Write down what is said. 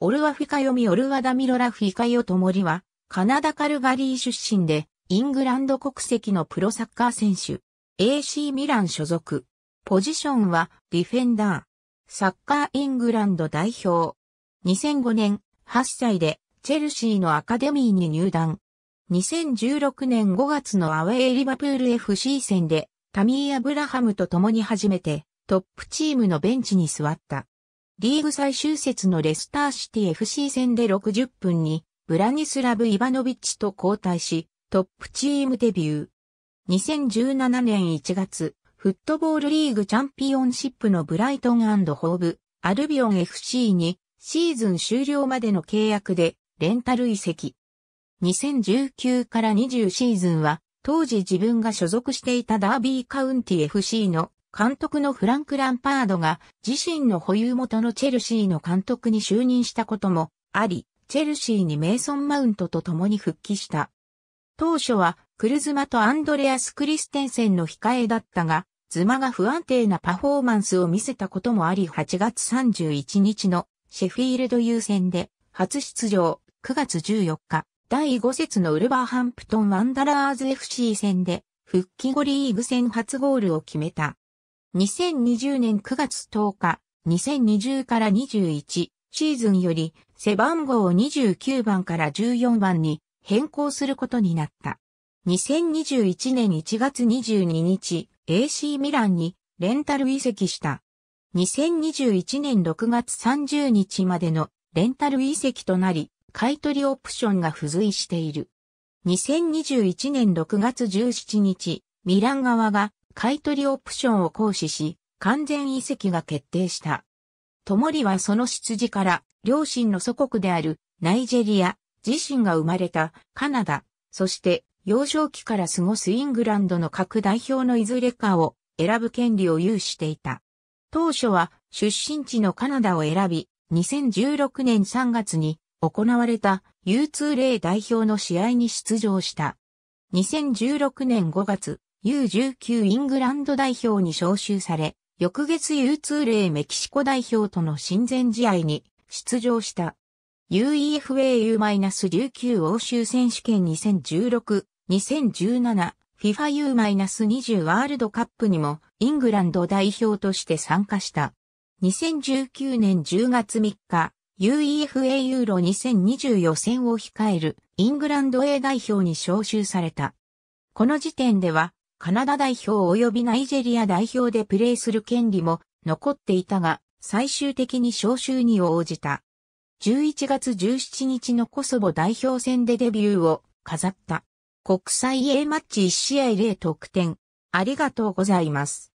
オルワフィカ読みオルワダミロラフィカヨモリは、カナダカルガリー出身で、イングランド国籍のプロサッカー選手、AC ミラン所属。ポジションはディフェンダー。サッカーイングランド代表。2005年、8歳でチェルシーのアカデミーに入団。2016年5月のアウェーリバプール FC 戦で、タミー・アブラハムと共に初めてトップチームのベンチに座った。リーグ最終節のレスターシティ FC 戦で60分に、ブラニスラブ・イバノビッチと交代し、トップチームデビュー。2017年1月、フットボールリーグチャンピオンシップのブライトンホーブ、アルビオン FC にシーズン終了までの契約でレンタル移籍。2019から20シーズンは当時自分が所属していたダービーカウンティ FC の監督のフランク・ランパードが自身の保有元のチェルシーの監督に就任したこともあり、チェルシーにメイソン・マウントと共に復帰した。当初はクルズマとアンドレアス・クリステンセンの控えだったが、ズマが不安定なパフォーマンスを見せたこともあり8月31日のシェフィールド優先で初出場9月14日第5節のウルバーハンプトン・ワンダラーズ FC 戦で復帰後リーグ戦初ゴールを決めた。2020年9月10日、2020から21シーズンより背番号を29番から14番に変更することになった。2021年1月22日、AC ミランにレンタル移籍した。2021年6月30日までのレンタル移籍となり、買取オプションが付随している。2021年6月17日、ミラン側が買取オプションを行使し、完全移籍が決定した。ともりはその出自から、両親の祖国であるナイジェリア、自身が生まれたカナダ、そして幼少期から過ごすイングランドの各代表のいずれかを選ぶ権利を有していた。当初は出身地のカナダを選び、2016年3月に行われた U2 例代表の試合に出場した。2016年5月、U19 イングランド代表に招集され、翌月 U2 例メキシコ代表との親善試合に出場した。UEFA-U-19 欧州選手権2016、2017、FIFAU-20 ワールドカップにもイングランド代表として参加した。2019年10月3日、UEFA ユーロ2020予選を控えるイングランド A 代表に招集された。この時点ではカナダ代表及びナイジェリア代表でプレーする権利も残っていたが、最終的に招集に応じた。11月17日のコソボ代表戦でデビューを飾った。国際 A マッチ1試合0得点。ありがとうございます。